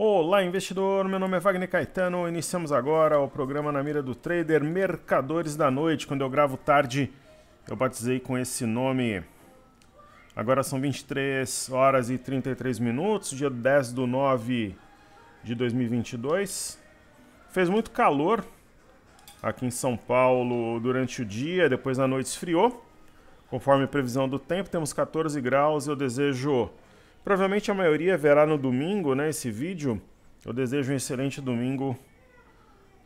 Olá, investidor. Meu nome é Wagner Caetano. Iniciamos agora o programa na mira do trader Mercadores da Noite. Quando eu gravo tarde, eu batizei com esse nome. Agora são 23 horas e 33 minutos, dia 10 do 9 de 2022. Fez muito calor aqui em São Paulo durante o dia, depois na noite esfriou. Conforme a previsão do tempo, temos 14 graus. Eu desejo Provavelmente a maioria verá no domingo, né, esse vídeo. Eu desejo um excelente domingo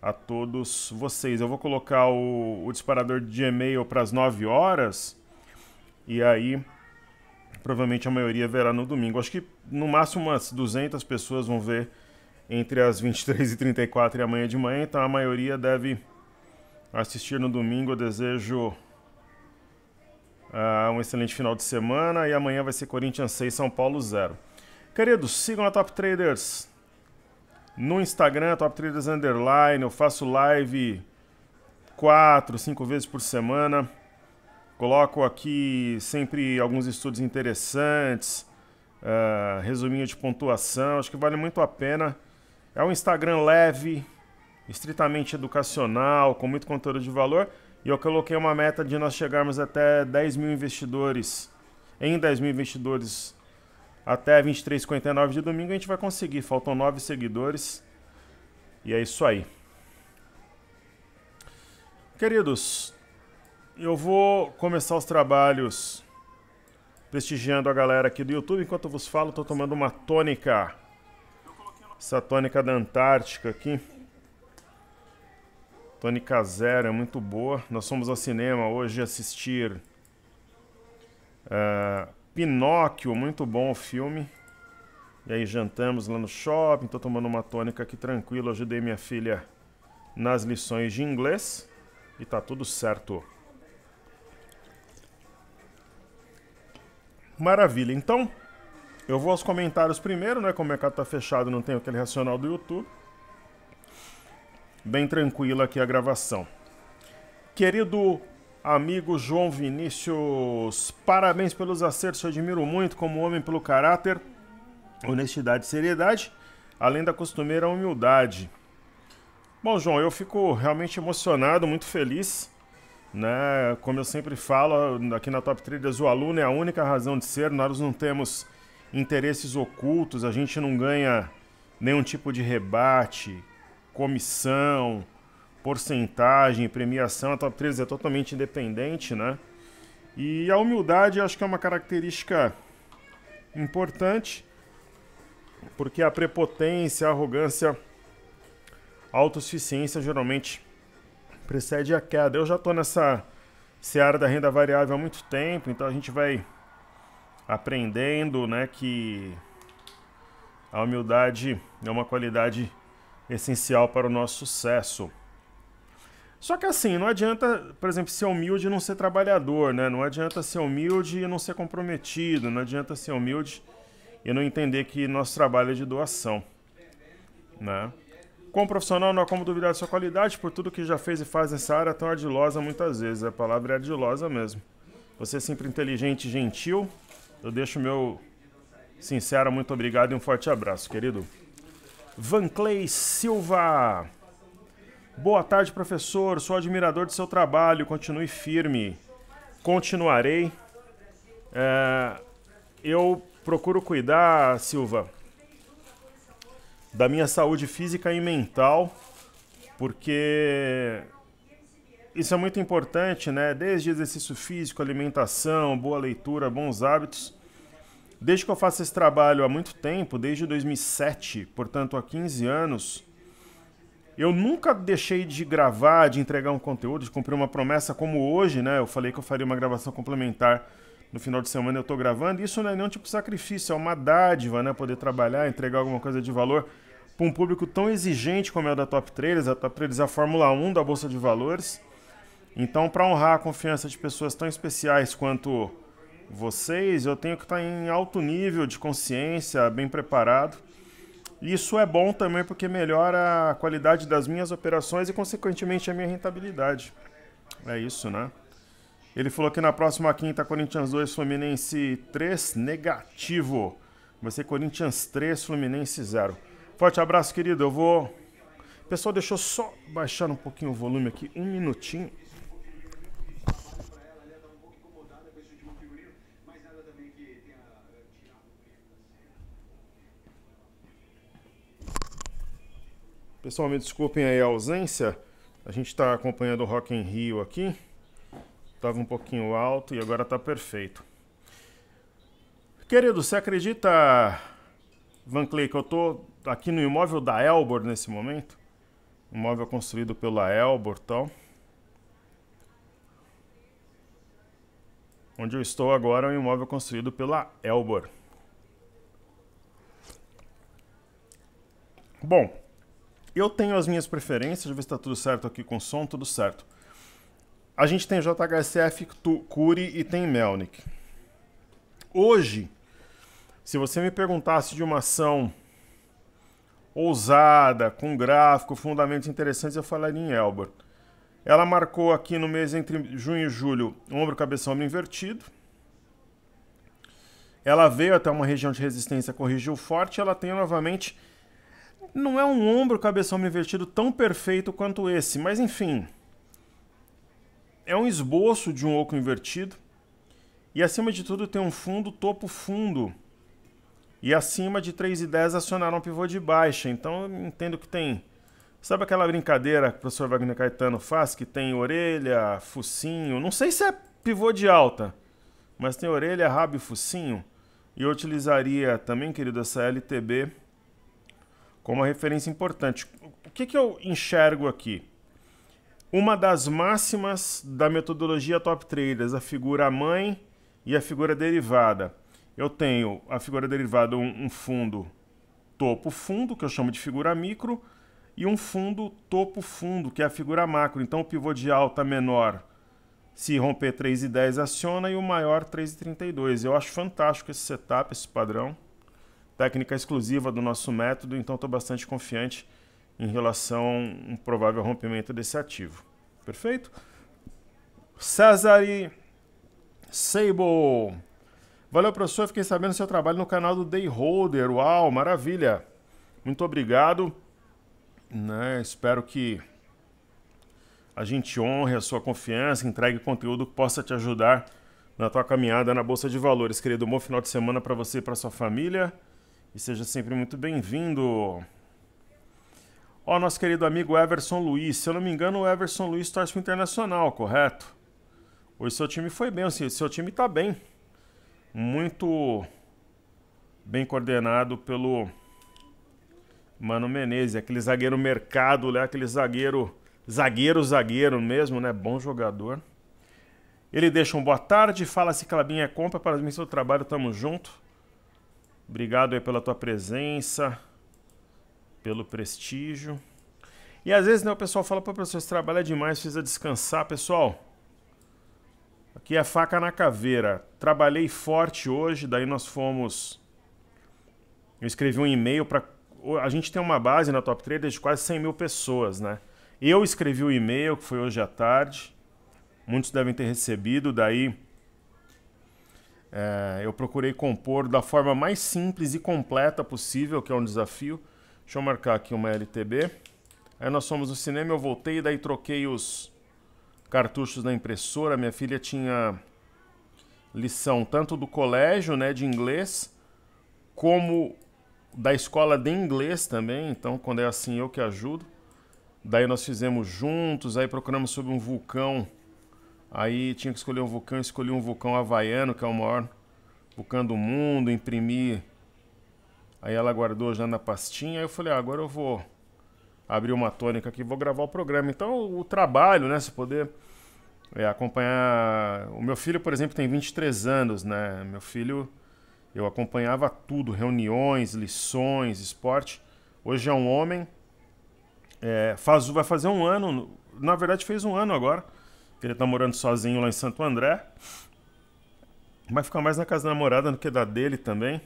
a todos vocês. Eu vou colocar o, o disparador de e-mail para as 9 horas e aí provavelmente a maioria verá no domingo. Acho que no máximo umas 200 pessoas vão ver entre as 23 e 34 e amanhã de manhã, então a maioria deve assistir no domingo. Eu desejo Uh, um excelente final de semana e amanhã vai ser Corinthians 6, São Paulo 0. Queridos, sigam a Top Traders no Instagram, Top Traders Underline. Eu faço live 4, 5 vezes por semana. Coloco aqui sempre alguns estudos interessantes, uh, resuminho de pontuação. Acho que vale muito a pena. É um Instagram leve, estritamente educacional, com muito conteúdo de valor. E eu coloquei uma meta de nós chegarmos até 10 mil investidores, em 10 mil investidores até 23 h de domingo. A gente vai conseguir, faltam 9 seguidores. E é isso aí. Queridos, eu vou começar os trabalhos prestigiando a galera aqui do YouTube. Enquanto eu vos falo, estou tomando uma tônica. Essa tônica da Antártica aqui. Tônica Zero é muito boa. Nós fomos ao cinema hoje assistir uh, Pinóquio, muito bom o filme. E aí jantamos lá no shopping, tô tomando uma tônica aqui tranquilo. Ajudei minha filha nas lições de inglês e tá tudo certo. Maravilha, então eu vou aos comentários primeiro, né? Como o mercado tá fechado, não tem aquele racional do YouTube bem tranquila aqui a gravação. Querido amigo João Vinícius, parabéns pelos acertos, eu admiro muito como homem pelo caráter, honestidade e seriedade, além da costumeira humildade. Bom, João, eu fico realmente emocionado, muito feliz. Né? Como eu sempre falo aqui na Top Traders, o aluno é a única razão de ser. Nós não temos interesses ocultos, a gente não ganha nenhum tipo de rebate, comissão, porcentagem, premiação, a top 13 é totalmente independente, né? E a humildade acho que é uma característica importante, porque a prepotência, a arrogância, a autossuficiência geralmente precede a queda. Eu já estou nessa seara da renda variável há muito tempo, então a gente vai aprendendo né, que a humildade é uma qualidade essencial para o nosso sucesso. Só que assim, não adianta, por exemplo, ser humilde e não ser trabalhador, né? Não adianta ser humilde e não ser comprometido, não adianta ser humilde e não entender que nosso trabalho é de doação, né? Como profissional, não há como duvidar da sua qualidade por tudo que já fez e faz nessa área tão ardilosa muitas vezes. A palavra é ardilosa mesmo. Você é sempre inteligente e gentil. Eu deixo meu sincero muito obrigado e um forte abraço, querido. Vanclay Silva. Boa tarde, professor. Sou admirador do seu trabalho. Continue firme. Continuarei. É, eu procuro cuidar, Silva, da minha saúde física e mental, porque isso é muito importante, né? Desde exercício físico, alimentação, boa leitura, bons hábitos. Desde que eu faço esse trabalho há muito tempo, desde 2007, portanto há 15 anos, eu nunca deixei de gravar, de entregar um conteúdo, de cumprir uma promessa como hoje, né? Eu falei que eu faria uma gravação complementar no final de semana, eu estou gravando. Isso não é nenhum tipo de sacrifício, é uma dádiva, né? Poder trabalhar, entregar alguma coisa de valor para um público tão exigente como é o da Top Traders, a Top Traders é a Fórmula 1 da Bolsa de Valores. Então, para honrar a confiança de pessoas tão especiais quanto vocês, eu tenho que estar tá em alto nível de consciência, bem preparado. Isso é bom também porque melhora a qualidade das minhas operações e, consequentemente, a minha rentabilidade. É isso, né? Ele falou que na próxima quinta, Corinthians 2, Fluminense 3, negativo. Vai ser Corinthians 3, Fluminense 0. Forte abraço, querido. Eu vou. Pessoal, deixa eu só baixar um pouquinho o volume aqui, um minutinho. Pessoal, me desculpem aí a ausência. A gente está acompanhando o Rock in Rio aqui. Tava um pouquinho alto e agora está perfeito. Querido, você acredita, Van Clay, que eu tô aqui no imóvel da Elbor nesse momento? imóvel construído pela Elbor tal. Onde eu estou agora é um imóvel construído pela Elbor. Bom, eu tenho as minhas preferências, deixa eu ver se tá tudo certo aqui com som, tudo certo. A gente tem JHSF, Curi e tem Melnick. Hoje, se você me perguntasse de uma ação ousada, com gráfico, fundamentos interessantes, eu falaria em Elbor. Ela marcou aqui no mês entre junho e julho ombro, cabeça, ombro invertido. Ela veio até uma região de resistência, corrigiu forte, ela tem novamente não é um ombro cabeção invertido tão perfeito quanto esse, mas enfim. É um esboço de um oco invertido. E acima de tudo tem um fundo, topo fundo. E acima de 10 acionaram um pivô de baixa. Então eu entendo que tem. Sabe aquela brincadeira que o professor Wagner Caetano faz, que tem orelha, focinho? Não sei se é pivô de alta, mas tem orelha, rabo e focinho. E eu utilizaria também, querido, essa LTB como uma referência importante. O que, que eu enxergo aqui? Uma das máximas da metodologia Top Traders, a figura mãe e a figura derivada. Eu tenho a figura derivada, um, um fundo topo fundo, que eu chamo de figura micro, e um fundo topo fundo, que é a figura macro. Então o pivô de alta menor, se romper 3,10 aciona e o maior 3,32. Eu acho fantástico esse setup, esse padrão técnica exclusiva do nosso método, então estou bastante confiante em relação a um provável rompimento desse ativo. Perfeito? Cesare Sable. Valeu, professor. Fiquei sabendo do seu trabalho no canal do Day Holder. Uau, maravilha. Muito obrigado. Né? Espero que a gente honre a sua confiança, entregue conteúdo que possa te ajudar na tua caminhada na Bolsa de Valores. Querido, um bom final de semana para você e para sua família e seja sempre muito bem-vindo. Ó, nosso querido amigo Everson Luiz. Se eu não me engano, o Everson Luiz torce para o Internacional, correto? O seu time foi bem, O seu time está bem. Muito bem coordenado pelo Mano Menezes, aquele zagueiro mercado, né? Aquele zagueiro, zagueiro, zagueiro mesmo, né? Bom jogador. Ele deixa um boa tarde, fala se Clabinha é compra, mim seu trabalho, tamo junto. Obrigado aí pela tua presença, pelo prestígio. E às vezes né, o pessoal fala, para professor, você trabalha é demais, precisa descansar. Pessoal, aqui é faca na caveira. Trabalhei forte hoje, daí nós fomos... Eu escrevi um e-mail para... A gente tem uma base na Top Trader de quase 100 mil pessoas, né? Eu escrevi o um e-mail, que foi hoje à tarde. Muitos devem ter recebido, daí é, eu procurei compor da forma mais simples e completa possível, que é um desafio. Deixa eu marcar aqui uma LTB. Aí nós fomos no cinema, eu voltei, daí troquei os cartuchos da impressora. Minha filha tinha lição tanto do colégio, né, de inglês, como da escola de inglês também. Então, quando é assim, eu que ajudo. Daí nós fizemos juntos, aí procuramos sobre um vulcão Aí tinha que escolher um vulcão, escolhi um vulcão havaiano, que é o maior vulcão do mundo, imprimir. Aí ela guardou já na pastinha, aí eu falei, ah, agora eu vou abrir uma tônica aqui, vou gravar o programa. Então o trabalho, né, se poder é, acompanhar... O meu filho, por exemplo, tem 23 anos, né, meu filho... Eu acompanhava tudo, reuniões, lições, esporte. Hoje é um homem, é, faz, vai fazer um ano, na verdade fez um ano agora, ele tá morando sozinho lá em Santo André. Vai ficar mais na casa da namorada do que da dele também.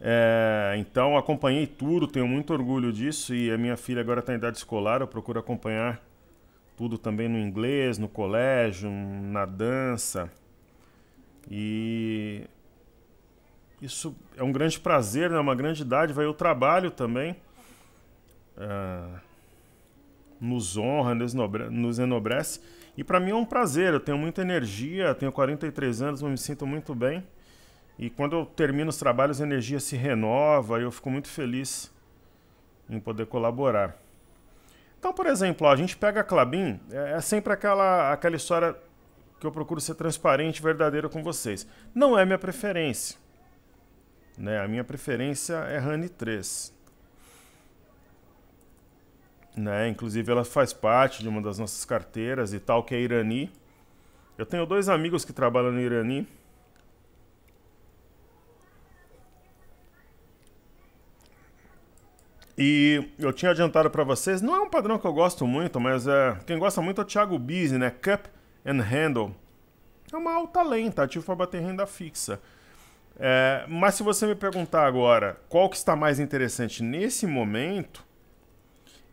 É, então acompanhei tudo, tenho muito orgulho disso e a minha filha agora está em idade escolar, eu procuro acompanhar tudo também no inglês, no colégio, na dança. E isso é um grande prazer, né? é né? uma grande idade. Vai o trabalho também é, nos honra, nos enobrece. E para mim é um prazer, eu tenho muita energia, tenho 43 anos, eu me sinto muito bem. E quando eu termino os trabalhos, a energia se renova e eu fico muito feliz em poder colaborar. Então, por exemplo, ó, a gente pega a Clabin, é, é sempre aquela, aquela história que eu procuro ser transparente e verdadeiro com vocês. Não é minha preferência. Né? A minha preferência é Rani 3 né? Inclusive ela faz parte de uma das nossas carteiras e tal, que é Irani. Eu tenho dois amigos que trabalham no Irani. E eu tinha adiantado para vocês, não é um padrão que eu gosto muito, mas é, quem gosta muito é o Thiago Bise, né? Cup and Handle. É uma alta lenta, ativo para bater renda fixa. É, mas se você me perguntar agora qual que está mais interessante nesse momento,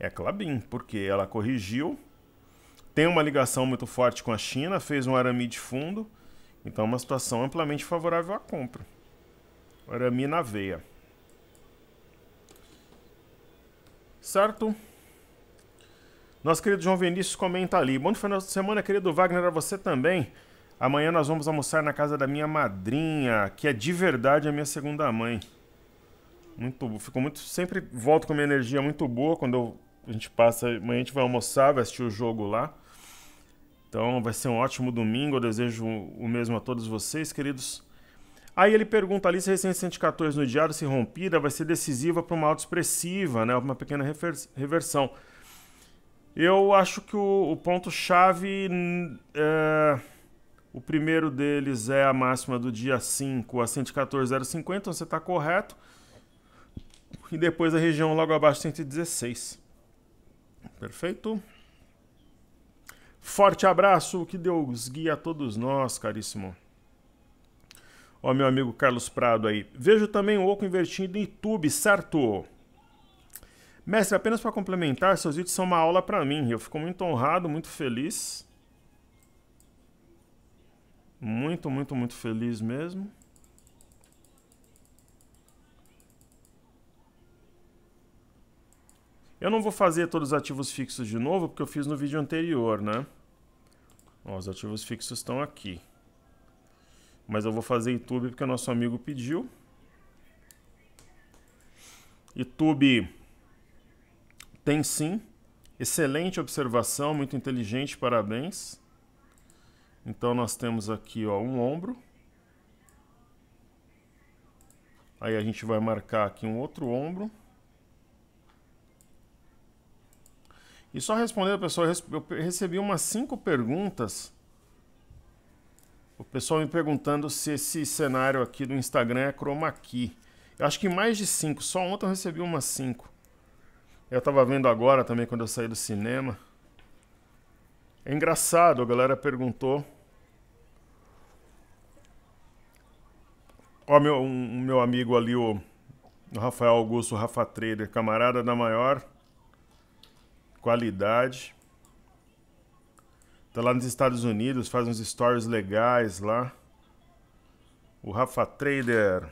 é a Clabin, porque ela corrigiu, tem uma ligação muito forte com a China, fez um arame de fundo, então é uma situação amplamente favorável à compra. Arame na veia. Certo? Nosso querido João Vinícius comenta ali. Bom final de semana, querido Wagner, a você também. Amanhã nós vamos almoçar na casa da minha madrinha, que é de verdade a minha segunda mãe. Muito, fico muito, sempre volto com minha energia muito boa quando eu a gente passa, amanhã a gente vai almoçar, vai assistir o jogo lá. Então vai ser um ótimo domingo, eu desejo o mesmo a todos vocês, queridos. Aí ele pergunta ali se a recente 114 no diário, se rompida, vai ser decisiva para uma auto expressiva, né? uma pequena reversão. Eu acho que o, o ponto-chave. É, o primeiro deles é a máxima do dia 5, a 114,050, então você está correto. E depois a região logo abaixo 116. Perfeito? Forte abraço, que Deus guie a todos nós, caríssimo. Ó, meu amigo Carlos Prado aí. Vejo também o Oco invertido em YouTube, certo? Mestre, apenas para complementar, seus vídeos são uma aula para mim. Eu fico muito honrado, muito feliz. Muito, muito, muito feliz mesmo. Eu não vou fazer todos os ativos fixos de novo, porque eu fiz no vídeo anterior, né? Ó, os ativos fixos estão aqui. Mas eu vou fazer YouTube porque o nosso amigo pediu. YouTube tem sim. Excelente observação, muito inteligente, parabéns. Então nós temos aqui ó, um ombro. Aí a gente vai marcar aqui um outro ombro. E só respondendo, pessoal, eu recebi umas cinco perguntas. O pessoal me perguntando se esse cenário aqui do Instagram é chroma key. Eu acho que mais de cinco. Só ontem eu recebi umas cinco. Eu estava vendo agora também quando eu saí do cinema. É engraçado, a galera perguntou. Ó, meu, um, meu amigo ali, o, o Rafael Augusto, o Rafa Trader, camarada da maior qualidade. Tá lá nos Estados Unidos, faz uns stories legais lá. O Rafa Trader.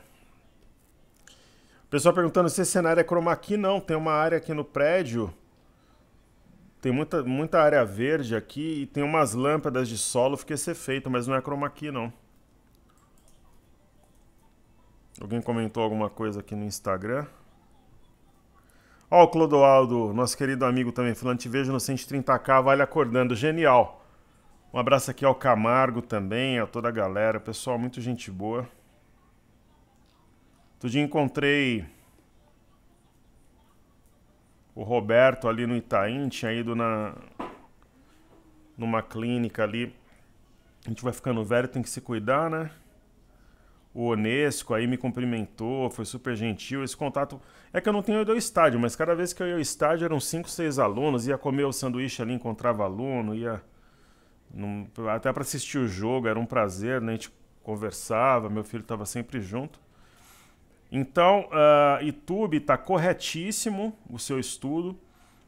Pessoal perguntando se esse cenário é chroma key. Não, tem uma área aqui no prédio. Tem muita, muita área verde aqui e tem umas lâmpadas de solo. Fiquei ser feito, mas não é chroma key, não. Alguém comentou alguma coisa aqui no Instagram? Ó, o Clodoaldo, nosso querido amigo também, falando: te vejo no 130k, vale acordando. Genial. Um abraço aqui ao Camargo também, a toda a galera. Pessoal, muito gente boa. Outro dia encontrei o Roberto ali no Itaim, tinha ido na numa clínica ali. A gente vai ficando velho, tem que se cuidar, né? o Onesco aí me cumprimentou, foi super gentil. Esse contato. É que eu não tenho ido ao estádio, mas cada vez que eu ia ao estádio eram cinco seis alunos, ia comer o sanduíche ali, encontrava aluno, ia. Num... Até para assistir o jogo, era um prazer, né? A gente conversava, meu filho estava sempre junto. Então, uh, YouTube está corretíssimo o seu estudo.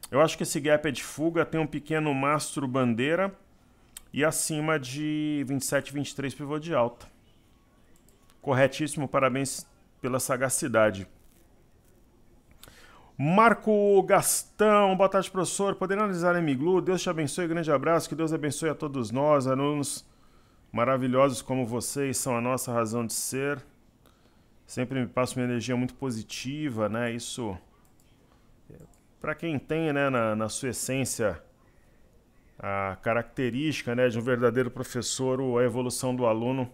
Eu acho que esse gap é de fuga, tem um pequeno mastro bandeira e acima de 27, 23 pivô de alta. Corretíssimo, parabéns pela sagacidade. Marco Gastão, boa tarde, professor. Poder analisar a Miglu? Deus te abençoe, grande abraço, que Deus abençoe a todos nós, alunos maravilhosos como vocês, são a nossa razão de ser. Sempre me passa uma energia muito positiva, né? Isso, é, para quem tem né, na, na, sua essência a característica né, de um verdadeiro professor, a evolução do aluno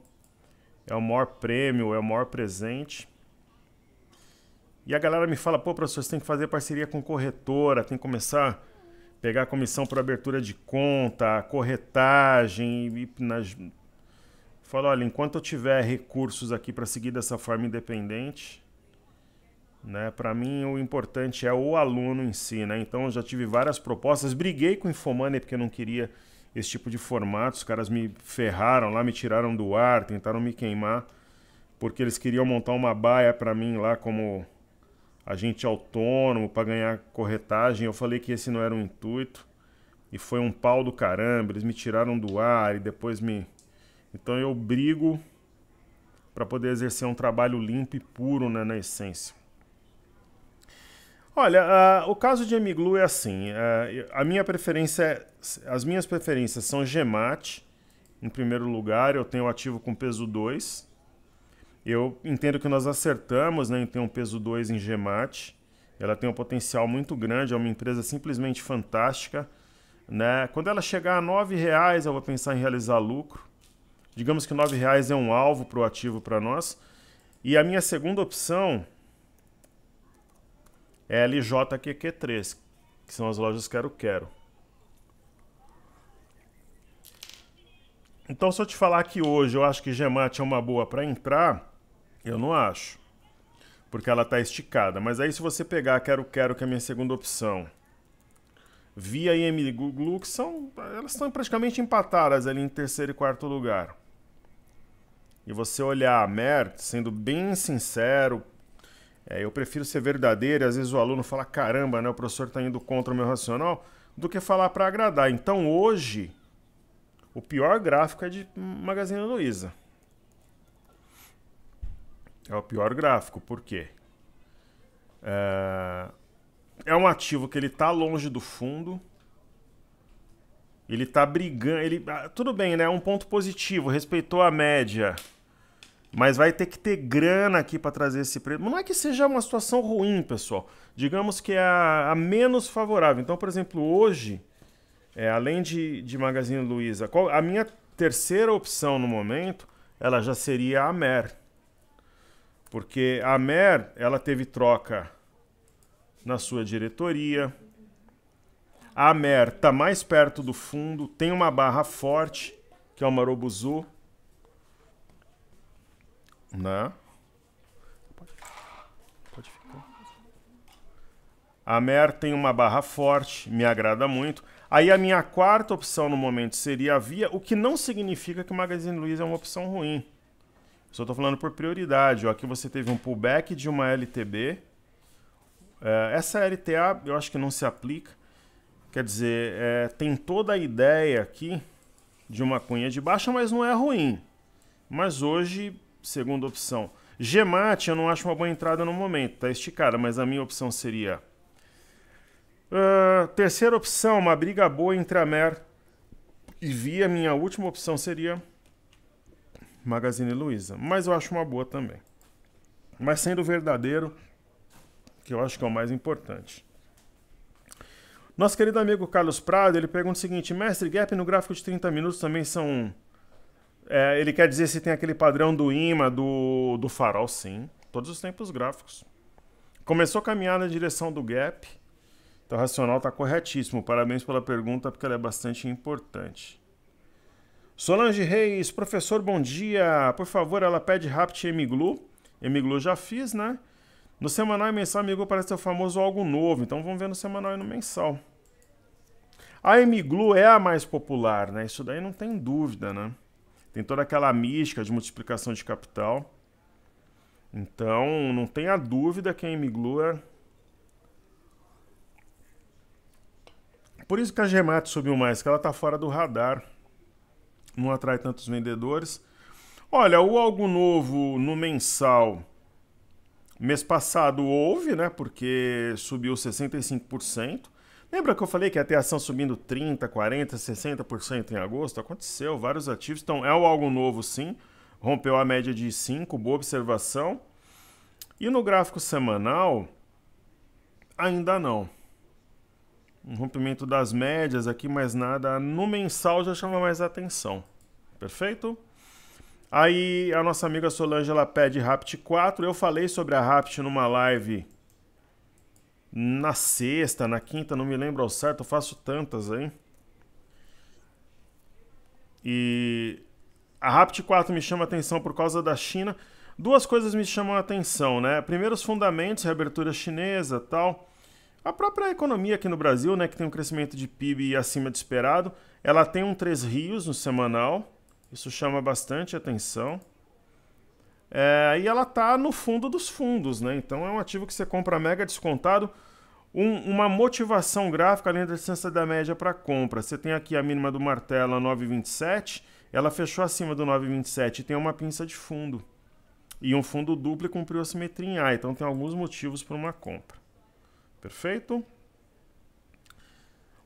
é o maior prêmio, é o maior presente. E a galera me fala, pô, professor, você tem que fazer parceria com corretora, tem que começar a pegar comissão por abertura de conta, corretagem. E nas... Fala, olha, enquanto eu tiver recursos aqui para seguir dessa forma independente, né, para mim o importante é o aluno em si. Né? Então eu já tive várias propostas, briguei com o Infomani porque eu não queria esse tipo de formato. Os caras me ferraram lá, me tiraram do ar, tentaram me queimar, porque eles queriam montar uma baia para mim lá como agente autônomo para ganhar corretagem. Eu falei que esse não era o intuito e foi um pau do caramba. Eles me tiraram do ar e depois me. Então eu brigo para poder exercer um trabalho limpo e puro né, na essência. Olha, uh, o caso de Amiglu é assim. Uh, a minha preferência, é, as minhas preferências são Gemat. Em primeiro lugar, eu tenho ativo com peso 2. Eu entendo que nós acertamos né, em ter um peso 2 em Gemat. Ela tem um potencial muito grande, é uma empresa simplesmente fantástica. Né? Quando ela chegar a R$ reais, eu vou pensar em realizar lucro. Digamos que R$ reais é um alvo para o ativo para nós. E a minha segunda opção LJQQ3, que são as lojas Quero Quero. Então, se eu te falar que hoje eu acho que Gemat é uma boa para entrar, eu não acho. Porque ela está esticada. Mas aí, se você pegar Quero Quero, que é a minha segunda opção, Via e MGlu, que são, elas estão praticamente empatadas ali em terceiro e quarto lugar. E você olhar a Mer, sendo bem sincero, é, eu prefiro ser verdadeiro, às vezes o aluno fala, caramba, né, o professor está indo contra o meu racional, do que falar para agradar. Então hoje, o pior gráfico é de Magazine Luiza. É o pior gráfico, por quê? É, é um ativo que ele está longe do fundo, ele está brigando, ele, ah, tudo bem, né? É um ponto positivo, respeitou a média. Mas vai ter que ter grana aqui para trazer esse preço. Não é que seja uma situação ruim, pessoal. Digamos que é a, a menos favorável. Então, por exemplo, hoje, é, além de, de Magazine Luiza, qual, a minha terceira opção no momento, ela já seria a Mer. Porque a Mer, ela teve troca na sua diretoria. A Mer está mais perto do fundo, tem uma barra forte, que é o Marobuzu né? Pode, ficar. A Mer tem uma barra forte, me agrada muito. Aí a minha quarta opção no momento seria a Via, o que não significa que o Magazine Luiza é uma opção ruim. Só estou falando por prioridade. Ó, aqui você teve um pullback de uma LTB. É, essa LTA eu acho que não se aplica. Quer dizer, é, tem toda a ideia aqui de uma cunha de baixa, mas não é ruim. Mas hoje segunda opção. Gemate eu não acho uma boa entrada no momento, tá esticada, mas a minha opção seria. Uh, terceira opção, uma briga boa entre a Mer e Via. Minha última opção seria Magazine Luiza, mas eu acho uma boa também. Mas sendo verdadeiro, que eu acho que é o mais importante. Nosso querido amigo Carlos Prado, ele pergunta o seguinte: Mestre, gap no gráfico de 30 minutos também são é, ele quer dizer se tem aquele padrão do imã, do, do farol, sim. Todos os tempos gráficos. Começou a caminhar na direção do gap. Então, o racional está corretíssimo. Parabéns pela pergunta, porque ela é bastante importante. Solange Reis, professor, bom dia. Por favor, ela pede Rapt Emiglu. Emiglu já fiz, né? No semanal e mensal, Emiglu parece ser o famoso algo novo. Então, vamos ver no semanal e no mensal. A Emiglu é a mais popular, né? Isso daí não tem dúvida, né? Tem toda aquela mística de multiplicação de capital. Então, não tenha dúvida que a Miglua. É por isso que a Gemate subiu mais, que ela está fora do radar. Não atrai tantos vendedores. Olha, o algo novo no mensal. Mês passado houve, né? Porque subiu 65%. Lembra que eu falei que ia ter ação subindo 30%, 40%, 60% em agosto? Aconteceu, vários ativos. Então é algo novo sim, rompeu a média de 5, boa observação. E no gráfico semanal, ainda não. Um rompimento das médias aqui, mas nada. No mensal já chama mais atenção. Perfeito? Aí a nossa amiga Solange ela pede Rapt 4. Eu falei sobre a Rapt numa live na sexta, na quinta, não me lembro ao certo, eu faço tantas aí. E a Rapt 4 me chama atenção por causa da China. Duas coisas me chamam a atenção, né? Primeiro, os fundamentos, reabertura chinesa tal. A própria economia aqui no Brasil, né, que tem um crescimento de PIB acima do esperado, ela tem um Três Rios no semanal. Isso chama bastante atenção. É, e ela tá no fundo dos fundos, né? Então é um ativo que você compra mega descontado. Um, uma motivação gráfica além da distância da média para compra. Você tem aqui a mínima do martelo a 9,27. Ela fechou acima do 9,27 e tem uma pinça de fundo. E um fundo duplo e cumpriu a simetria em A. Então tem alguns motivos para uma compra. Perfeito?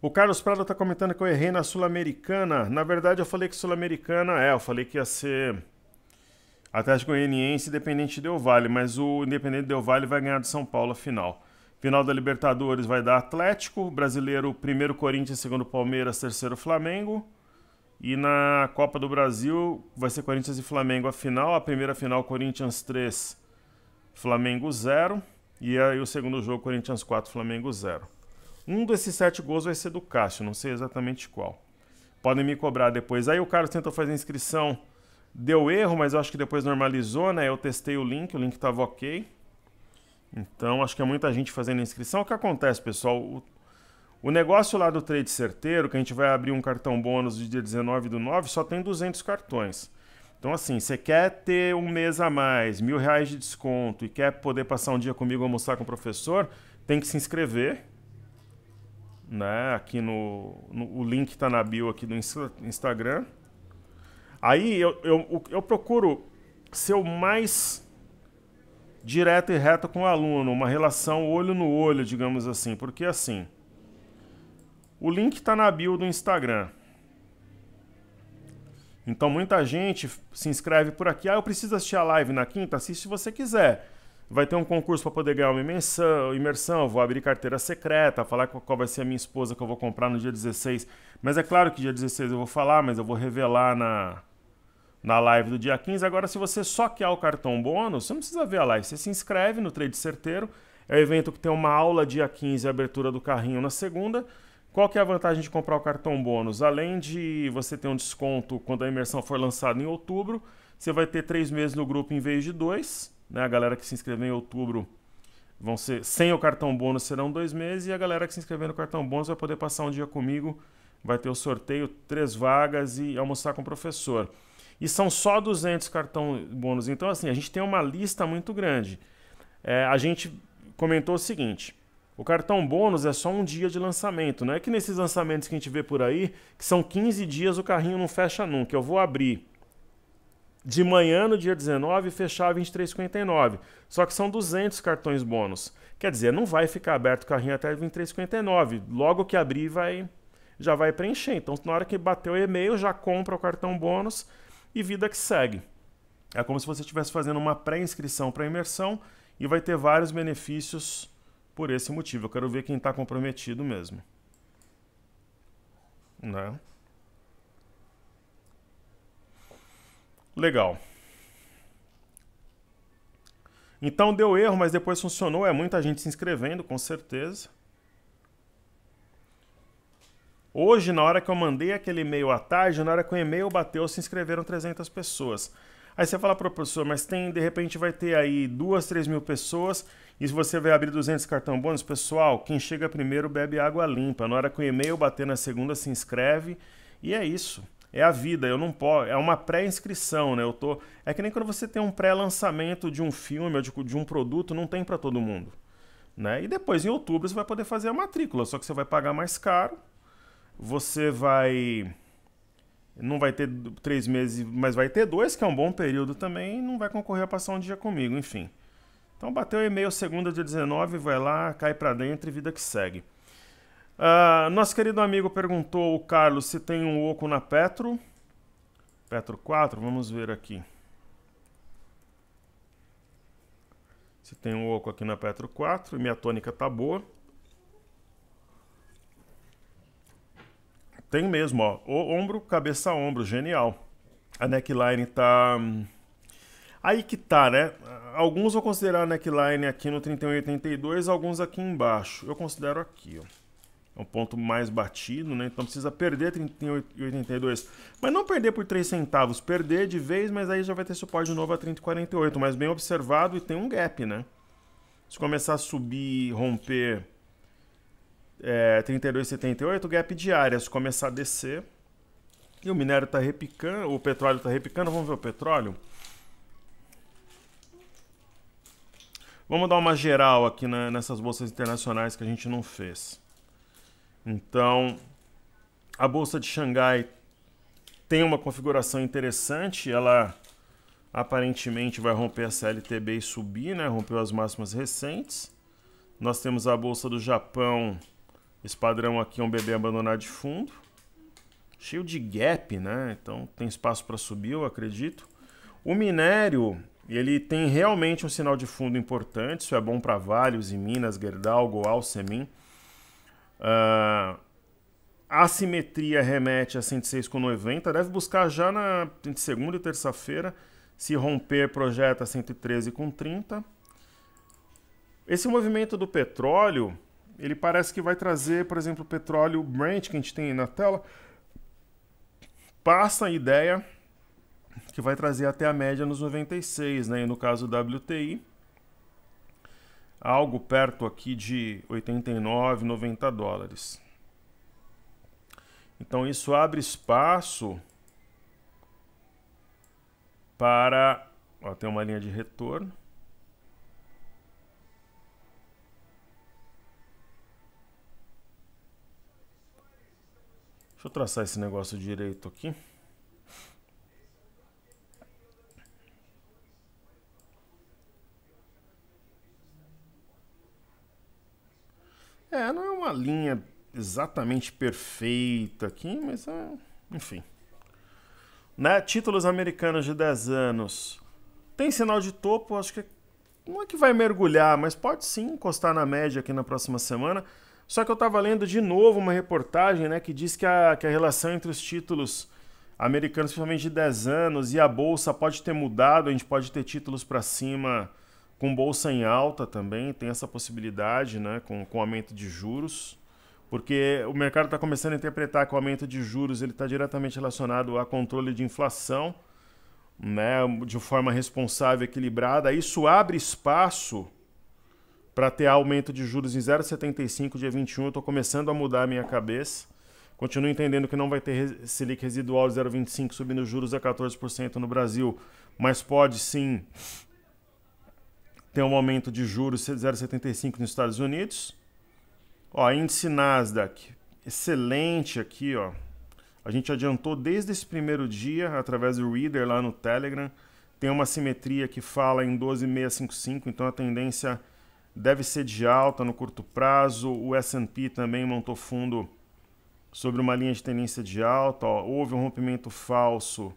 O Carlos Prado está comentando que eu errei na Sul-Americana. Na verdade, eu falei que Sul-Americana é, eu falei que ia ser Atlético Goianiense Independente Del Vale, mas o Independente Del Vale vai ganhar do São Paulo a final. Final da Libertadores vai dar Atlético, brasileiro, primeiro Corinthians, segundo Palmeiras, terceiro Flamengo. E na Copa do Brasil vai ser Corinthians e Flamengo a final. A primeira final, Corinthians 3, Flamengo 0. E aí o segundo jogo, Corinthians 4, Flamengo 0. Um desses sete gols vai ser do Cássio, não sei exatamente qual. Podem me cobrar depois. Aí o Carlos tentou fazer inscrição Deu erro, mas eu acho que depois normalizou, né? Eu testei o link, o link estava ok. Então, acho que é muita gente fazendo inscrição. O que acontece, pessoal? O, o negócio lá do Trade Certeiro, que a gente vai abrir um cartão bônus de dia 19 do 9, só tem 200 cartões. Então, assim, você quer ter um mês a mais, mil reais de desconto e quer poder passar um dia comigo almoçar com o professor, tem que se inscrever. Né? Aqui no, no o link está na bio aqui do Instagram. Aí eu, eu, eu procuro ser o mais direto e reto com o aluno, uma relação olho no olho, digamos assim, porque assim. O link está na bio do Instagram. Então muita gente se inscreve por aqui. Ah, eu preciso assistir a live na quinta? Assiste se você quiser. Vai ter um concurso para poder ganhar uma imersão, imersão, vou abrir carteira secreta, falar qual vai ser a minha esposa que eu vou comprar no dia 16. Mas é claro que dia 16 eu vou falar, mas eu vou revelar na, na live do dia 15. Agora, se você só quer o cartão bônus, você não precisa ver a live. Você se inscreve no Trade Certeiro. É o evento que tem uma aula dia 15 e abertura do carrinho na segunda. Qual que é a vantagem de comprar o cartão bônus? Além de você ter um desconto quando a imersão for lançada em outubro, você vai ter três meses no grupo em vez de dois. Né? A galera que se inscreveu em outubro vão ser sem o cartão bônus serão dois meses e a galera que se inscrever no cartão bônus vai poder passar um dia comigo, vai ter o sorteio, três vagas e almoçar com o professor e são só 200 cartão bônus. Então, assim, a gente tem uma lista muito grande. É, a gente comentou o seguinte: o cartão bônus é só um dia de lançamento. Não é que nesses lançamentos que a gente vê por aí, que são 15 dias, o carrinho não fecha nunca. Eu vou abrir de manhã no dia 19 e fechar 23,59. Só que são 200 cartões bônus. Quer dizer, não vai ficar aberto o carrinho até 23,59. Logo que abrir, vai já vai preencher. Então, na hora que bater o e-mail, já compra o cartão bônus e vida que segue. É como se você estivesse fazendo uma pré-inscrição para imersão e vai ter vários benefícios por esse motivo. Eu quero ver quem está comprometido mesmo. Né? Legal. Então deu erro, mas depois funcionou. É muita gente se inscrevendo, com certeza. Hoje, na hora que eu mandei aquele e-mail à tarde, na hora que o e-mail bateu, se inscreveram 300 pessoas. Aí você fala para o professor, mas tem, de repente vai ter aí duas, três mil pessoas, e se você vai abrir 200 cartão bônus, pessoal, quem chega primeiro bebe água limpa. Na hora que o e-mail bater na segunda, se inscreve, e é isso. É a vida, eu não posso. É uma pré-inscrição, né? Eu tô. É que nem quando você tem um pré-lançamento de um filme ou de, de um produto, não tem para todo mundo. Né? E depois, em outubro, você vai poder fazer a matrícula, só que você vai pagar mais caro você vai. Não vai ter três meses, mas vai ter dois, que é um bom período também, e não vai concorrer a passar um dia comigo, enfim. Então bateu e-mail segunda, dia 19, vai lá, cai para dentro e vida que segue. Uh, nosso querido amigo perguntou o Carlos se tem um oco na Petro. Petro 4, vamos ver aqui. Se tem um oco aqui na Petro 4 e minha tônica tá boa. Tem mesmo, ó. O ombro, cabeça a ombro, genial. A neckline tá. Hum, aí que tá, né? Alguns vão considerar a neckline aqui no 3182, alguns aqui embaixo. Eu considero aqui, ó. É um ponto mais batido, né? Então precisa perder 31,82. Mas não perder por 3 centavos, perder de vez, mas aí já vai ter suporte de novo a 30,48. Mas bem observado e tem um gap, né? Se começar a subir, romper é, 32,78 gap de Se começar a descer e o minério está repicando, o petróleo está repicando, vamos ver o petróleo? Vamos dar uma geral aqui na, nessas bolsas internacionais que a gente não fez. Então, a bolsa de Xangai tem uma configuração interessante, ela aparentemente vai romper a CLTB e subir, né? Rompeu as máximas recentes. Nós temos a bolsa do Japão esse padrão aqui é um bebê abandonado de fundo. Cheio de gap, né? Então tem espaço para subir, eu acredito. O minério, ele tem realmente um sinal de fundo importante. Isso é bom para Vales e Minas, Gerdau, Goal, Semin. Uh, a simetria remete a 106,90. Deve buscar já na segunda e terça-feira. Se romper, projeta 113,30. Esse movimento do petróleo ele parece que vai trazer, por exemplo, o petróleo Brent, que a gente tem aí na tela, passa a ideia que vai trazer até a média nos 96, né? E no caso WTI, algo perto aqui de 89, 90 dólares. Então isso abre espaço para, ó, tem uma linha de retorno. Deixa eu traçar esse negócio direito aqui. É, não é uma linha exatamente perfeita aqui, mas é, enfim. Né? Títulos americanos de 10 anos. Tem sinal de topo, acho que não é que vai mergulhar, mas pode sim encostar na média aqui na próxima semana. Só que eu estava lendo de novo uma reportagem né, que diz que a, que a relação entre os títulos americanos, principalmente de 10 anos, e a bolsa pode ter mudado, a gente pode ter títulos para cima com bolsa em alta também, tem essa possibilidade né, com, com aumento de juros, porque o mercado está começando a interpretar que o aumento de juros está diretamente relacionado a controle de inflação. Né, de forma responsável e equilibrada, isso abre espaço para ter aumento de juros em 0,75 dia 21, eu estou começando a mudar a minha cabeça. Continuo entendendo que não vai ter Selic residual de 0,25 subindo juros a 14% no Brasil, mas pode sim ter um aumento de juros 0,75 nos Estados Unidos. Ó, índice Nasdaq, excelente aqui, ó. A gente adiantou desde esse primeiro dia através do Reader lá no Telegram. Tem uma simetria que fala em 12,655, então a tendência é deve ser de alta no curto prazo. O S&P também montou fundo sobre uma linha de tendência de alta. Ó, houve um rompimento falso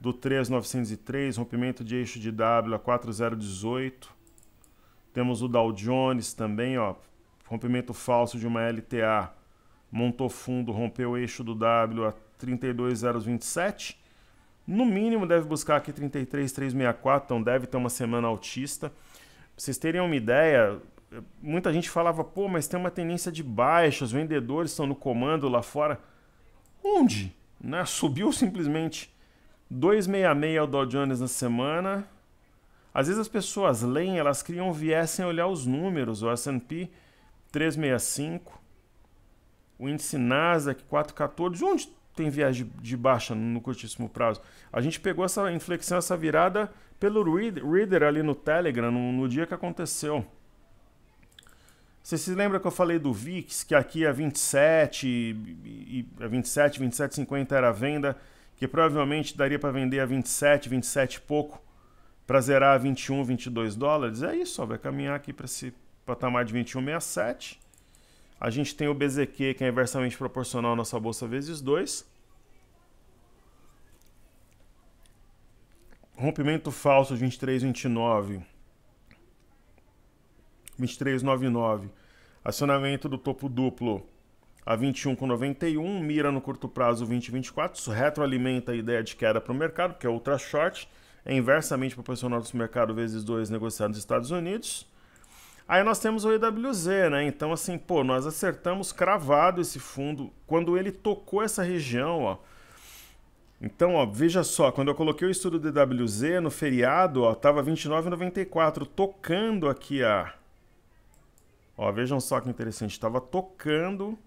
do 3903, rompimento de eixo de W a 4018. Temos o Dow Jones também, ó, rompimento falso de uma LTA. Montou fundo, rompeu o eixo do W a 32027. No mínimo deve buscar aqui 33364, então deve ter uma semana altista vocês terem uma ideia, muita gente falava, pô, mas tem uma tendência de baixa, os vendedores estão no comando lá fora. Onde? Né? Subiu simplesmente 2,66 o Dow Jones na semana. Às vezes as pessoas leem, elas criam viés olhar os números. O S&P 365, o índice Nasdaq 414. Onde tem viés de baixa no curtíssimo prazo. A gente pegou essa inflexão, essa virada pelo Reader ali no Telegram, no, no dia que aconteceu. Você se lembra que eu falei do VIX, que aqui a é 27, e, e, a 27, 27,50 era a venda, que provavelmente daria para vender a 27, 27 e pouco, para zerar a 21, 22 dólares? É isso, ó, vai caminhar aqui para esse patamar de 21,67 a gente tem o BZQ, que é inversamente proporcional à nossa bolsa, vezes 2. Rompimento falso 2329. 2399. Acionamento do topo duplo a 21,91. Mira no curto prazo 2024. Isso retroalimenta a ideia de queda para o mercado, que é ultra short. É inversamente proporcional ao mercado vezes 2 negociado nos Estados Unidos. Aí nós temos o EWZ, né? Então, assim, pô, nós acertamos cravado esse fundo. Quando ele tocou essa região, ó. Então, ó, veja só, quando eu coloquei o estudo do EWZ no feriado, ó, tava 29,94, tocando aqui a... Ó, vejam só que interessante, tava tocando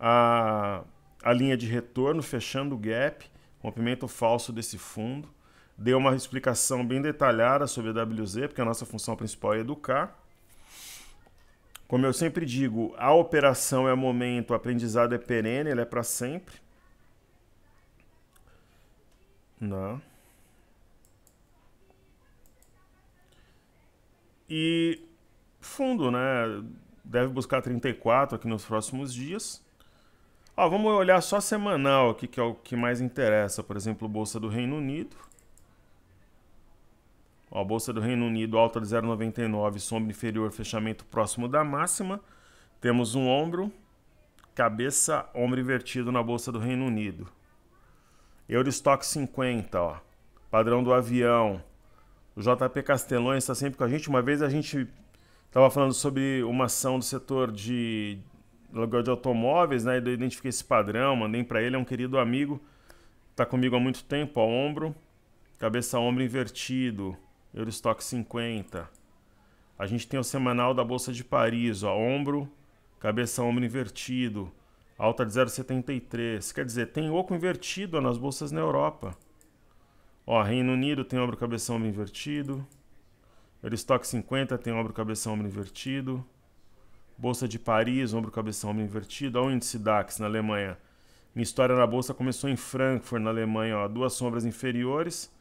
a, a linha de retorno, fechando o gap, rompimento falso desse fundo deu uma explicação bem detalhada sobre a WZ, porque a nossa função principal é educar. Como eu sempre digo, a operação é momento, o aprendizado é perene, ele é para sempre. Não. E fundo, né? Deve buscar 34 aqui nos próximos dias. Ó, vamos olhar só semanal aqui, que é o que mais interessa. Por exemplo, Bolsa do Reino Unido a Bolsa do Reino Unido alta de 0,99, sombra inferior, fechamento próximo da máxima. Temos um ombro, cabeça, ombro invertido na Bolsa do Reino Unido. Eurostock 50, ó, padrão do avião. O JP Castelões está sempre com a gente. Uma vez a gente estava falando sobre uma ação do setor de aluguel de automóveis, né? Eu identifiquei esse padrão, mandei para ele, é um querido amigo, está comigo há muito tempo, ombro, cabeça ombro invertido. Eurostock 50. A gente tem o semanal da Bolsa de Paris, ó, ombro, cabeça ombro invertido, alta de 0,73. Quer dizer, tem oco invertido ó, nas bolsas na Europa. Ó, Reino Unido tem ombro cabeça ombro invertido. Eurostock 50 tem ombro cabeça ombro invertido. Bolsa de Paris, ombro cabeça ombro invertido. Olha o índice DAX na Alemanha. Minha história na bolsa começou em Frankfurt, na Alemanha, ó, duas sombras inferiores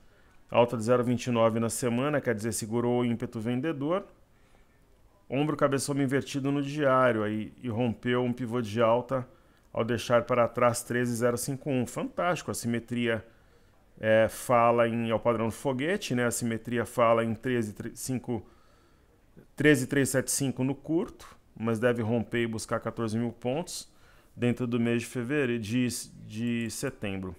Alta de 0,29 na semana, quer dizer, segurou o ímpeto vendedor. Ombro cabeçomo invertido no diário aí, e rompeu um pivô de alta ao deixar para trás 13,051. Fantástico, a simetria é, fala em, ao é o padrão do foguete, né? a simetria fala em 13,375 13, no curto, mas deve romper e buscar 14 mil pontos dentro do mês de fevereiro de, de setembro.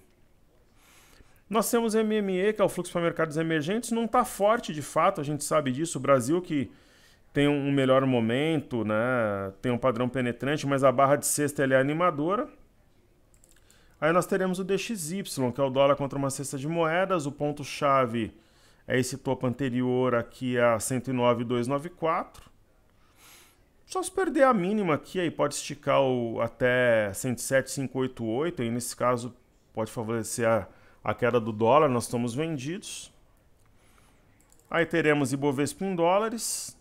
Nós temos MME, que é o fluxo para mercados emergentes, não está forte de fato, a gente sabe disso. O Brasil que tem um melhor momento, né? tem um padrão penetrante, mas a barra de sexta é animadora. Aí nós teremos o DXY, que é o dólar contra uma cesta de moedas. O ponto-chave é esse topo anterior aqui a 109,294. Só se perder a mínima aqui, aí pode esticar o, até 107,588. Aí nesse caso pode favorecer a a queda do dólar, nós estamos vendidos. Aí teremos Ibovespa em dólares,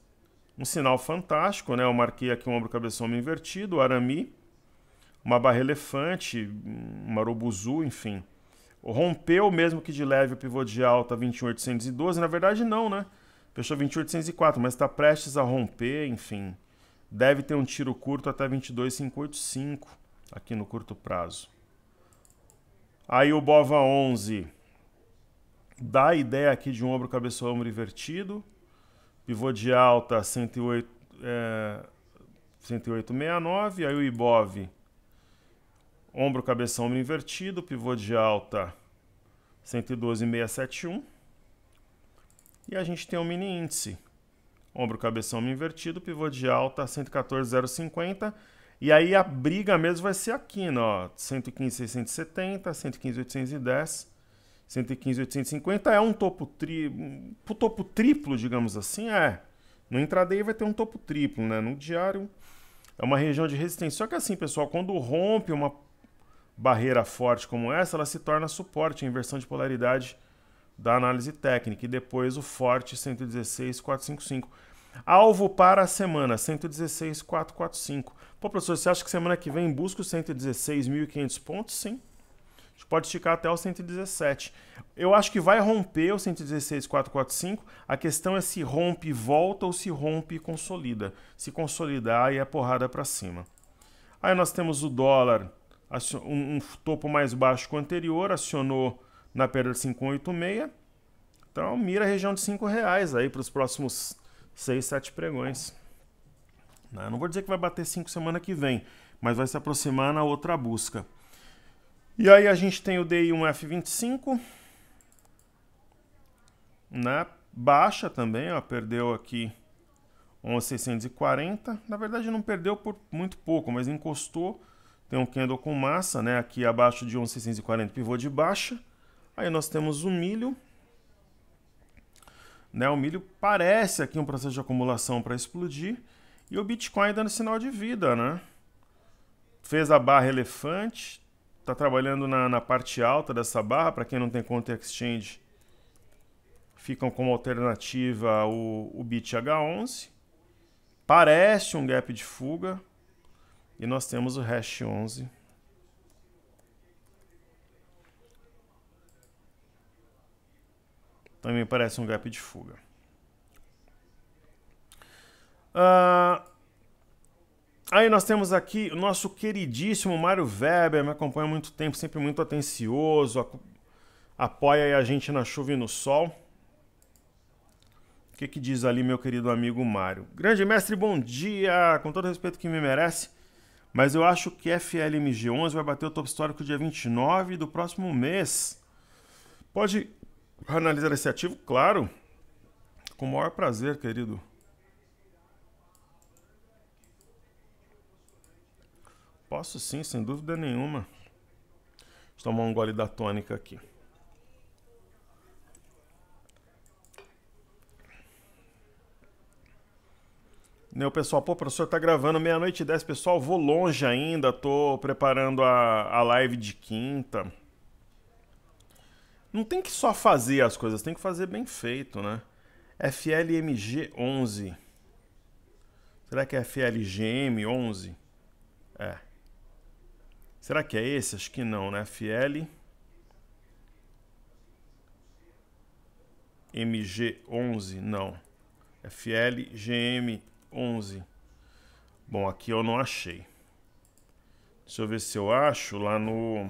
um sinal fantástico, né? Eu marquei aqui um ombro cabeção invertido, arami, uma barra elefante, uma robuzu, enfim. Rompeu mesmo que de leve o pivô de alta 2812, na verdade não, né? Fechou 2804, mas está prestes a romper, enfim. Deve ter um tiro curto até 22585 aqui no curto prazo. Aí o Bova 11 dá a ideia aqui de um ombro cabeça ombro invertido, pivô de alta é, 108,69, aí o Ibov ombro cabeça ombro invertido, pivô de alta 112,671. E a gente tem um mini índice. Ombro cabeça ombro invertido, pivô de alta 114,050 e aí a briga mesmo vai ser aqui, né, ó, 115, 670, 115, 810, 115, 850 é um topo tri, um topo triplo, digamos assim, é. No intraday vai ter um topo triplo, né? No diário é uma região de resistência. Só que assim, pessoal, quando rompe uma barreira forte como essa, ela se torna suporte, inversão de polaridade da análise técnica e depois o forte 116 455. Alvo para a semana, 116,445. Pô, professor, você acha que semana que vem busca os 116.500 pontos? Sim. A gente pode esticar até o 117. Eu acho que vai romper o 116.445. A questão é se rompe e volta ou se rompe e consolida. Se consolidar, e é porrada para cima. Aí nós temos o dólar, um, um topo mais baixo que o anterior, acionou na perda de 5,86. Então mira a região de R$ reais aí para os próximos seis, sete pregões. Né? Não vou dizer que vai bater cinco semana que vem, mas vai se aproximar na outra busca. E aí a gente tem o DI1F25, né? Baixa também, ó, perdeu aqui 11,640. Na verdade não perdeu por muito pouco, mas encostou. Tem um candle com massa, né? Aqui abaixo de 11,640, pivô de baixa. Aí nós temos o milho, né? O milho parece aqui um processo de acumulação para explodir e o Bitcoin dando sinal de vida, né? Fez a barra elefante, está trabalhando na, na parte alta dessa barra. Para quem não tem conta exchange, ficam como alternativa o, o BITH11. Parece um gap de fuga. E nós temos o hash 11 Também parece um gap de fuga. Uh, aí nós temos aqui o nosso queridíssimo Mário Weber, me acompanha há muito tempo, sempre muito atencioso, apoia a gente na chuva e no sol. O que, que diz ali meu querido amigo Mário? Grande mestre, bom dia! Com todo respeito que me merece, mas eu acho que FLMG11 vai bater o top histórico dia 29 do próximo mês. Pode analisar esse ativo? Claro, com o maior prazer, querido. Posso sim, sem dúvida nenhuma. Deixa eu tomar um gole da tônica aqui. Meu pessoal, pô, professor, tá gravando meia-noite e dez, pessoal, vou longe ainda, tô preparando a, a live de quinta não tem que só fazer as coisas, tem que fazer bem feito, né? FLMG11. Será que é FLGM11? É. Será que é esse? Acho que não, né? FL MG11, não. FLGM 11 Bom, aqui eu não achei. Deixa eu ver se eu acho lá no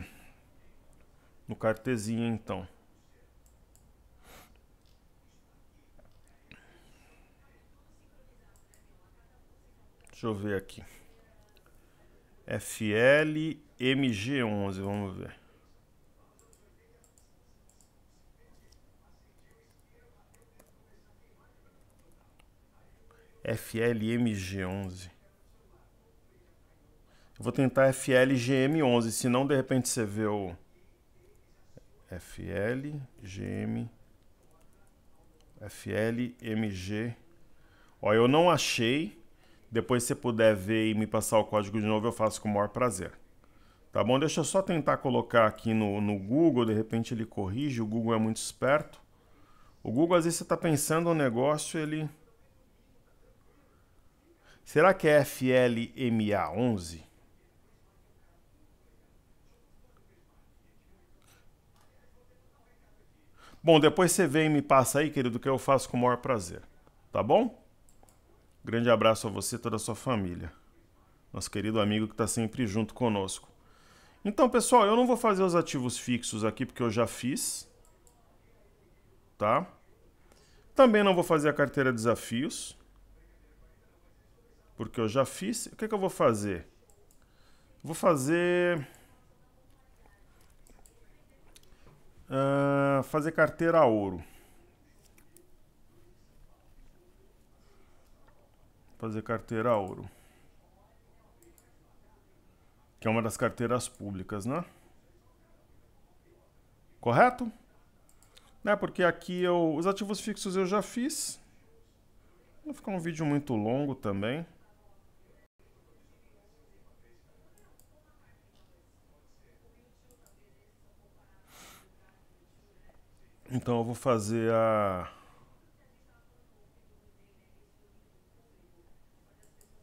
no cartezinho então. Deixa eu ver aqui. FLMG11, vamos ver. FLMG11. Eu vou tentar FLGM11, se não de repente você vê o FLGM FLMG. Ó, eu não achei depois, se puder ver e me passar o código de novo, eu faço com o maior prazer. Tá bom? Deixa eu só tentar colocar aqui no, no Google, de repente ele corrige, o Google é muito esperto. O Google, às vezes, você está pensando um negócio, ele. Será que é FLMA11? Bom, depois você vem e me passa aí, querido, que eu faço com o maior prazer. Tá bom? Grande abraço a você e toda a sua família. Nosso querido amigo que está sempre junto conosco. Então, pessoal, eu não vou fazer os ativos fixos aqui porque eu já fiz. Tá? Também não vou fazer a carteira de desafios. Porque eu já fiz. O que, é que eu vou fazer? Vou fazer... Uh, fazer carteira ouro. fazer carteira ouro. Que é uma das carteiras públicas, né? Correto? Né, porque aqui eu, os ativos fixos eu já fiz. Vai ficar um vídeo muito longo também. Então eu vou fazer a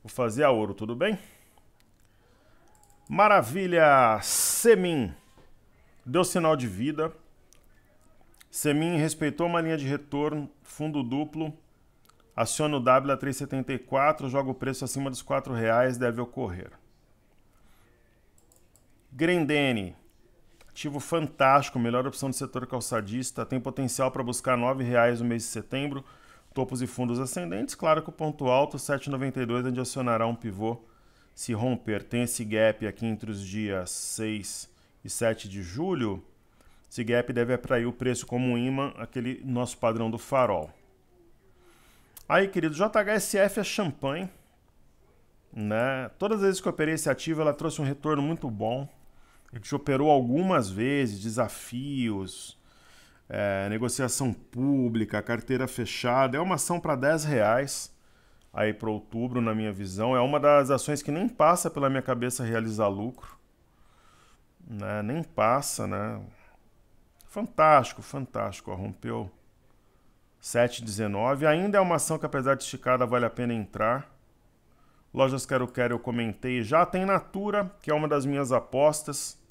Vou fazer a ouro, tudo bem? Maravilha! Semin deu sinal de vida. Semin respeitou uma linha de retorno, fundo duplo. Aciona o W a 3,74, joga o preço acima dos R$ reais, deve ocorrer. Grendene, ativo fantástico, melhor opção do setor calçadista, tem potencial para buscar R$ reais no mês de setembro. Topos e fundos ascendentes, claro que o ponto alto 7,92 é onde acionará um pivô se romper. Tem esse gap aqui entre os dias 6 e 7 de julho. Esse gap deve atrair o preço como um imã, aquele nosso padrão do farol. Aí, querido, JHSF é champanhe. Né? Todas as vezes que eu operei esse ativo, ela trouxe um retorno muito bom. A gente operou algumas vezes, desafios, é, negociação pública, carteira fechada. É uma ação para 10 reais aí para outubro, na minha visão. É uma das ações que nem passa pela minha cabeça realizar lucro. Né? Nem passa, né? Fantástico, fantástico. Ó, rompeu 7,19. Ainda é uma ação que, apesar de esticada, vale a pena entrar. Lojas Quero Quero eu comentei. Já tem Natura, que é uma das minhas apostas.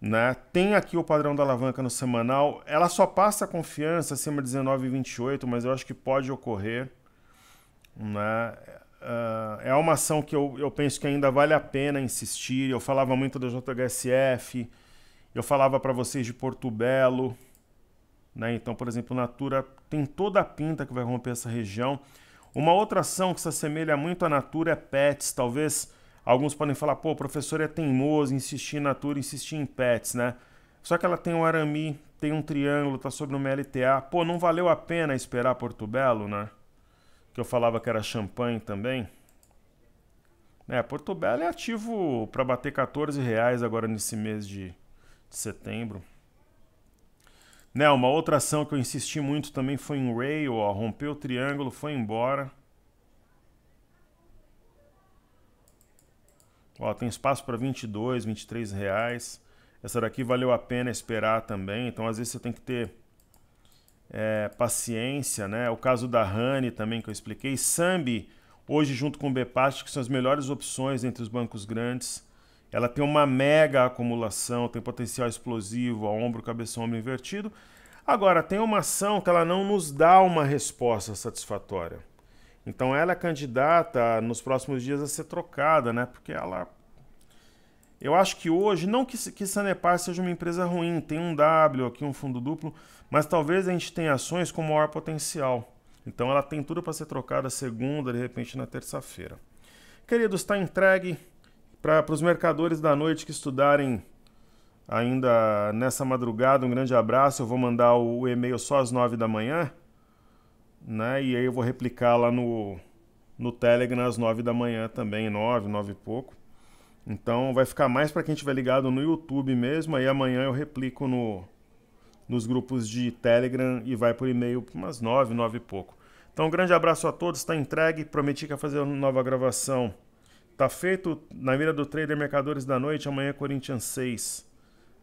Né? Tem aqui o padrão da alavanca no semanal. Ela só passa confiança acima de 19,28, mas eu acho que pode ocorrer. Né? Uh, é uma ação que eu, eu penso que ainda vale a pena insistir. Eu falava muito da JHSF, eu falava para vocês de Porto Belo. Né? Então, por exemplo, Natura tem toda a pinta que vai romper essa região. Uma outra ação que se assemelha muito à Natura é PETS, talvez Alguns podem falar, pô, o professor é teimoso, insistir em natura, insistir em pets, né? Só que ela tem um arami, tem um triângulo, tá sobre uma LTA. Pô, não valeu a pena esperar Porto Belo, né? Que eu falava que era champanhe também. É, Porto Belo é ativo para bater 14 reais agora nesse mês de, de setembro. Né, uma outra ação que eu insisti muito também foi em Rail, ó, rompeu o triângulo, foi embora. Ó, tem espaço para 22, 23 reais. Essa daqui valeu a pena esperar também. Então, às vezes, você tem que ter é, paciência, né? O caso da Rani também que eu expliquei. Sambi, hoje, junto com o Bepast, que são as melhores opções entre os bancos grandes. Ela tem uma mega acumulação, tem potencial explosivo, a ombro, cabeça, ombro invertido. Agora, tem uma ação que ela não nos dá uma resposta satisfatória. Então ela é candidata nos próximos dias a ser trocada, né? Porque ela. Eu acho que hoje, não que, que Sanepar seja uma empresa ruim, tem um W aqui, um fundo duplo, mas talvez a gente tenha ações com maior potencial. Então ela tem tudo para ser trocada segunda, de repente na terça-feira. Queridos, está entregue para os mercadores da noite que estudarem ainda nessa madrugada. Um grande abraço. Eu vou mandar o e-mail só às nove da manhã né? E aí eu vou replicar lá no, no Telegram às 9 da manhã também, 9, 9 e pouco. Então vai ficar mais para quem estiver ligado no YouTube mesmo, aí amanhã eu replico no, nos grupos de Telegram e vai por e-mail umas 9, 9 e pouco. Então um grande abraço a todos, está entregue, prometi que ia fazer uma nova gravação. Tá feito na mira do trader Mercadores da Noite, amanhã é Corinthians 6.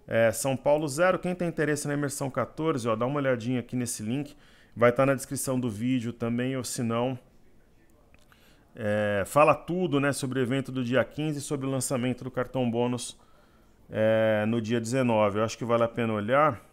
É, São Paulo 0. Quem tem interesse na imersão 14, ó, dá uma olhadinha aqui nesse link. Vai estar tá na descrição do vídeo também, ou se não, é, fala tudo né, sobre o evento do dia 15 e sobre o lançamento do cartão bônus é, no dia 19. Eu acho que vale a pena olhar,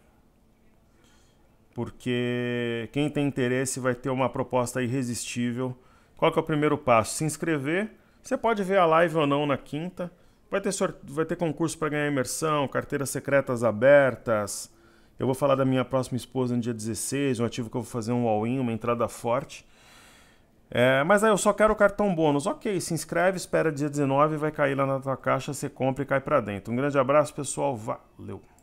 porque quem tem interesse vai ter uma proposta irresistível. Qual que é o primeiro passo? Se inscrever. Você pode ver a live ou não na quinta. Vai ter, sort... vai ter concurso para ganhar imersão, carteiras secretas abertas, eu vou falar da minha próxima esposa no dia 16, um ativo que eu vou fazer um all-in, uma entrada forte. É, mas aí eu só quero o cartão bônus. Ok, se inscreve, espera dia 19, vai cair lá na tua caixa, você compra e cai para dentro. Um grande abraço, pessoal. Valeu!